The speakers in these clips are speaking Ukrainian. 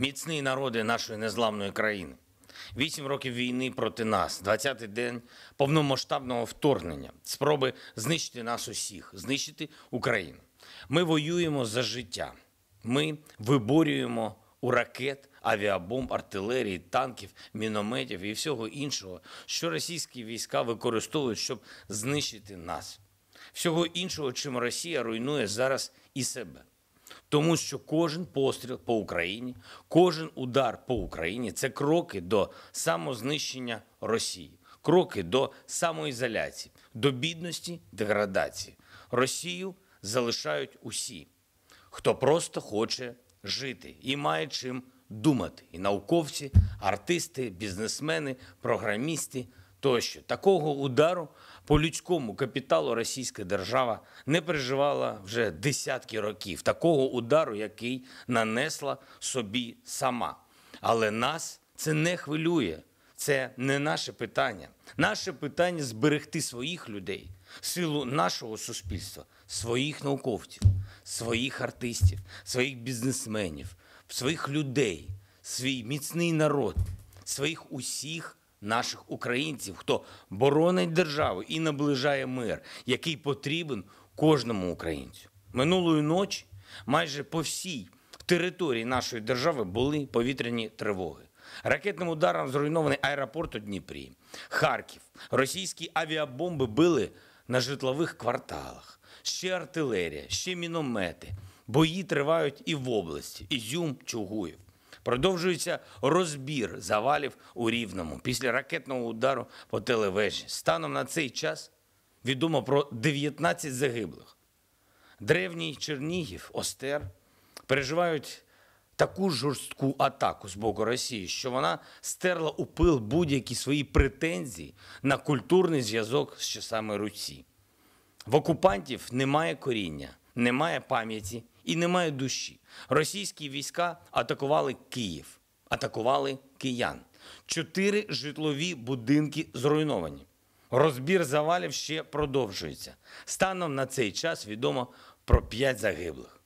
міцні народи нашої незламної країни. Вісім років війни проти нас, 20-й день повномасштабного вторгнення, спроби знищити нас усіх, знищити Україну. Ми воюємо за життя. Ми виборюємо у ракет, авіабомб, артилерії, танків, мінометів і всього іншого, що російські війська використовують, щоб знищити нас, всього іншого, чим Росія руйнує зараз і себе. Тому що кожен постріл по Україні, кожен удар по Україні це кроки до самознищення Росії, кроки до самоізоляції, до бідності, деградації. Росію залишають усі, хто просто хоче жити і має чим думати. І науковці, артисти, бізнесмени, програмісти, тощо. Такого удару по людському капіталу Російська держава не переживала вже десятки років. Такого удару, який нанесла собі сама. Але нас це не хвилює. Це не наше питання. Наше питання зберегти своїх людей, силу нашого суспільства, своїх науковців, своїх артистів, своїх бізнесменів, своїх людей, свій міцний народ, своїх усіх наших українців, хто боронить державу і наближає мир, який потрібен кожному українцю. Минулої ночі майже по всій території нашої держави були повітряні тривоги. Ракетним ударом зруйнований аеропорт у Дніпрі, Харків, російські авіабомби били на житлових кварталах, ще артилерія, ще міномети. Бої тривають і в області, Ізюм, Чугуїв. Продовжується розбір завалів у Рівному після ракетного удару по телевежі. Станом на цей час відомо про 19 загиблих. Древній Чернігів, Остер переживають таку жорстку атаку з боку Росії, що вона стерла у пил будь-які свої претензії на культурний зв'язок з часами Русі. В окупантів немає коріння немає пам'яті і немає душі. Російські війська атакували Київ, атакували киян. Чотири житлові будинки зруйновані. Розбір завалів ще продовжується. Станом на цей час відомо про п'ять загиблих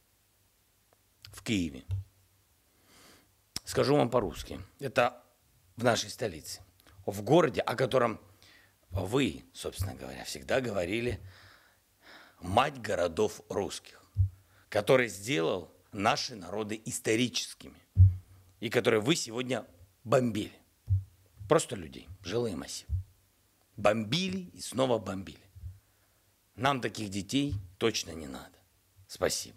в Києві. Скажу вам по-русски, це в нашій столиці, в місті, о котором ви, собственно говоря, завжди говорили – мать городов русских, который сделал наши народы историческими и которые вы сегодня бомбили. Просто людей, жилые массивы. Бомбили и снова бомбили. Нам таких детей точно не надо. Спасибо.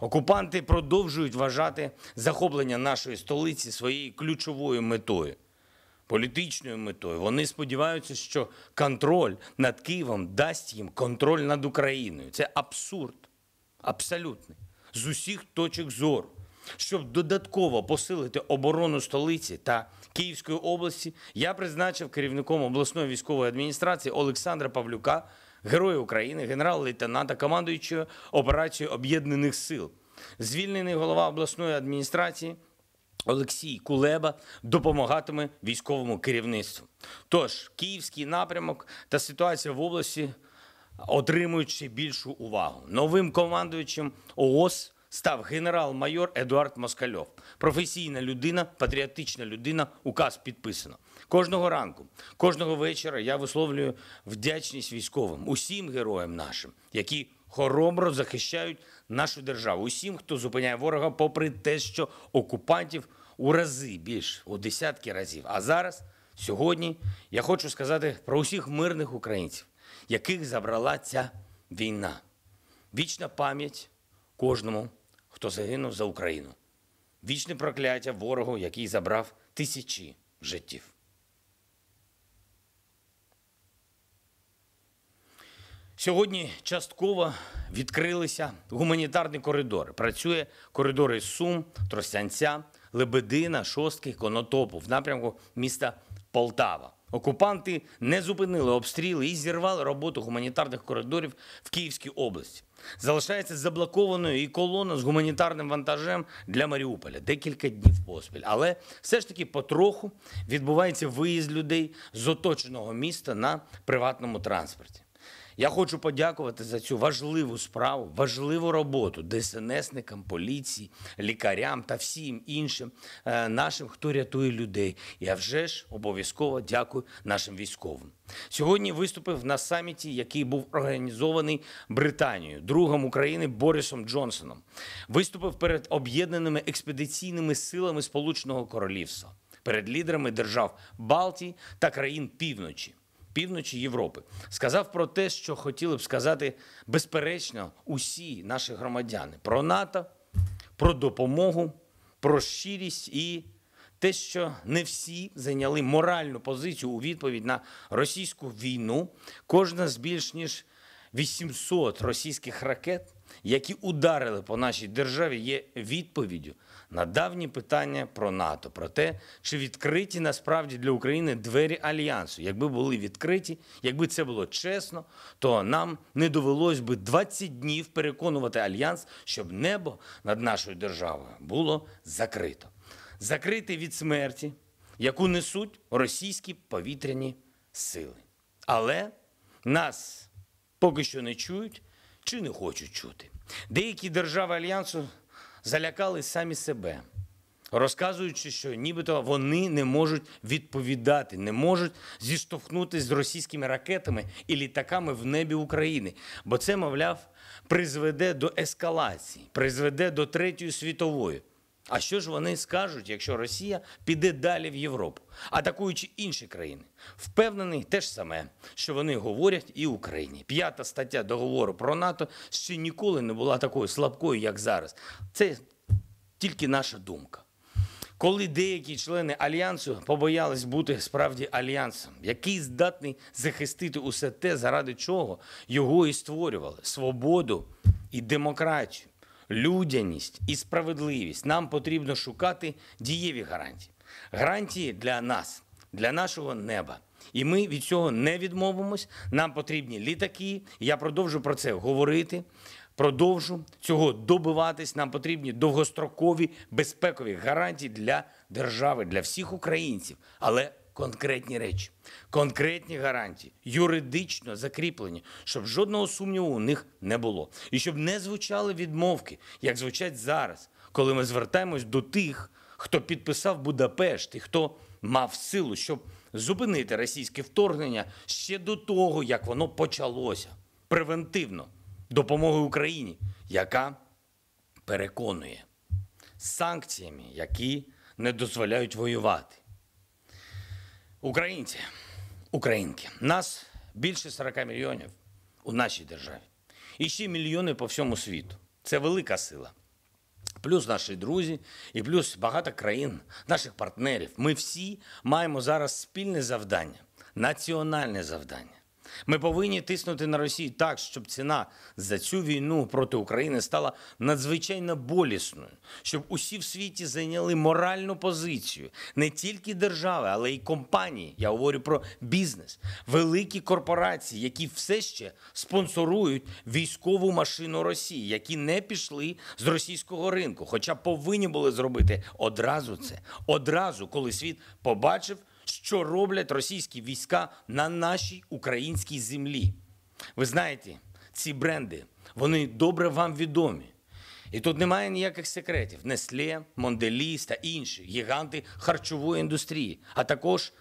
Окупанти продовжують вважати захоплення нашої столиці своєю ключовою метою. політичною метою. Вони сподіваються, що контроль над Києвом дасть їм контроль над Україною. Це абсурд, абсолютний, з усіх точок зору. Щоб додатково посилити оборону столиці та Київської області, я призначив керівником обласної військової адміністрації Олександра Павлюка, Героя України, генерал-лейтенанта, командуючого операцією Об'єднаних Сил, звільнений голова обласної адміністрації Олексій Кулеба допомагатиме військовому керівництву. Тож київський напрямок та ситуація в області отримують ще більшу увагу. Новим командуючим ООС став генерал-майор Едуард Москальов. Професійна людина, патріотична людина. Указ підписано кожного ранку, кожного вечора. Я висловлюю вдячність військовим, усім героям нашим, які хоробро захищають нашу державу, усім, хто зупиняє ворога, попри те, що окупантів у рази більше, у десятки разів. А зараз, сьогодні, я хочу сказати про усіх мирних українців, яких забрала ця війна. Вічна пам'ять кожному, хто загинув за Україну. Вічне прокляття ворогу, який забрав тисячі життів. Сьогодні частково відкрилися гуманітарні коридори. Працює коридори Сум, Тростянця, Лебедина, Шостки, Конотопу в напрямку міста Полтава. Окупанти не зупинили обстріли і зірвали роботу гуманітарних коридорів в Київській області. Залишається заблокованою і колона з гуманітарним вантажем для Маріуполя декілька днів поспіль. Але все ж таки потроху відбувається виїзд людей з оточеного міста на приватному транспорті. Я хочу подякувати за цю важливу справу, важливу роботу ДСНСникам, поліції, лікарям та всім іншим е, нашим, хто рятує людей. Я вже ж обов'язково дякую нашим військовим. Сьогодні виступив на саміті, який був організований Британією, другом України Борисом Джонсоном. Виступив перед об'єднаними експедиційними силами Сполученого Королівства, перед лідерами держав Балтії та країн півночі півночі Європи, сказав про те, що хотіли б сказати безперечно усі наші громадяни: про НАТО, про допомогу, про щирість і те, що не всі зайняли моральну позицію у відповідь на російську війну. Кожна з більш ніж 800 російських ракет, які ударили по нашій державі, є відповіддю на давні питання про НАТО, про те, чи відкриті насправді для України двері альянсу. Якби були відкриті, якби це було чесно, то нам не довелось би 20 днів переконувати альянс, щоб небо над нашою державою було закрито, закрите від смерті, яку несуть російські повітряні сили. Але нас поки що не чують чи не хочуть чути. Деякі держави альянсу залякали самі себе, розказуючи, що нібито вони не можуть відповідати, не можуть зіштовхнутися з російськими ракетами і літаками в небі України, бо це, мовляв, призведе до ескалації, призведе до третьої світової. А що ж вони скажуть, якщо Росія піде далі в Європу, атакуючи інші країни? Впевнений те ж саме, що вони говорять і Україні. П'ята стаття договору про НАТО ще ніколи не була такою слабкою, як зараз. Це тільки наша думка. Коли деякі члени альянсу побоялись бути справді альянсом, який здатний захистити усе те, заради чого його і створювали: свободу і демократію людяність і справедливість. Нам потрібно шукати дієві гарантії. Гарантії для нас, для нашого неба. І ми від цього не відмовимось. Нам потрібні літаки. Я продовжу про це говорити. Продовжу цього добиватись. Нам потрібні довгострокові безпекові гарантії для держави, для всіх українців. Але конкретні речі, конкретні гарантії, юридично закріплені, щоб жодного сумніву у них не було, і щоб не звучали відмовки, як звучать зараз, коли ми звертаємось до тих, хто підписав Будапешт і хто мав силу, щоб зупинити російське вторгнення ще до того, як воно почалося превентивно допомогою Україні, яка переконує санкціями, які не дозволяють воювати. Українці, українки, нас більше 40 мільйонів у нашій державі. І ще мільйони по всьому світу. Це велика сила. Плюс наші друзі, і плюс багато країн, наших партнерів. Ми всі маємо зараз спільне завдання, національне завдання. Ми повинні тиснути на Росію так, щоб ціна за цю війну проти України стала надзвичайно болісною, щоб усі в світі зайняли моральну позицію не тільки держави, але й компанії. Я говорю про бізнес, великі корпорації, які все ще спонсорують військову машину Росії, які не пішли з російського ринку, хоча повинні були зробити одразу це, одразу, коли світ побачив що роблять російські війська на нашій українській землі. Ви знаєте, ці бренди вони добре вам відомі. І тут немає ніяких секретів: Несле, Монделіс та інші гіганти харчової індустрії, а також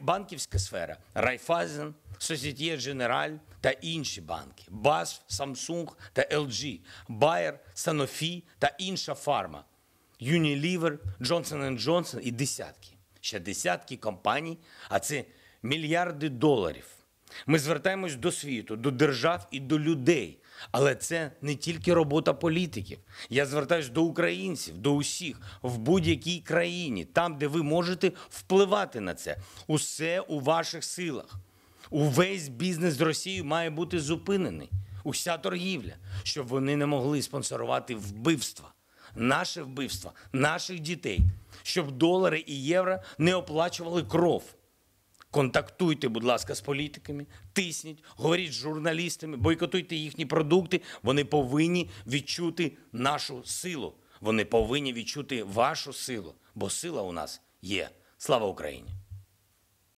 банківська сфера, Райфазен, Société General та інші банки, BASF, Samsung та LG, Bayer, Sanofi та інша фарма, Unilever, Johnson Johnson і десятки ще десятки компаній, а це мільярди доларів. Ми звертаємось до світу, до держав і до людей. Але це не тільки робота політиків. Я звертаюсь до українців, до усіх в будь-якій країні, там, де ви можете впливати на це. Усе у ваших силах. Увесь бізнес з Росією має бути зупинений. Уся торгівля, щоб вони не могли спонсорувати вбивства, наше вбивство, наших дітей щоб долари і євро не оплачували кров. Контактуйте, будь ласка, з політиками, тисніть, говоріть з журналістами, бойкотуйте їхні продукти. Вони повинні відчути нашу силу. Вони повинні відчути вашу силу, бо сила у нас є. Слава Україні!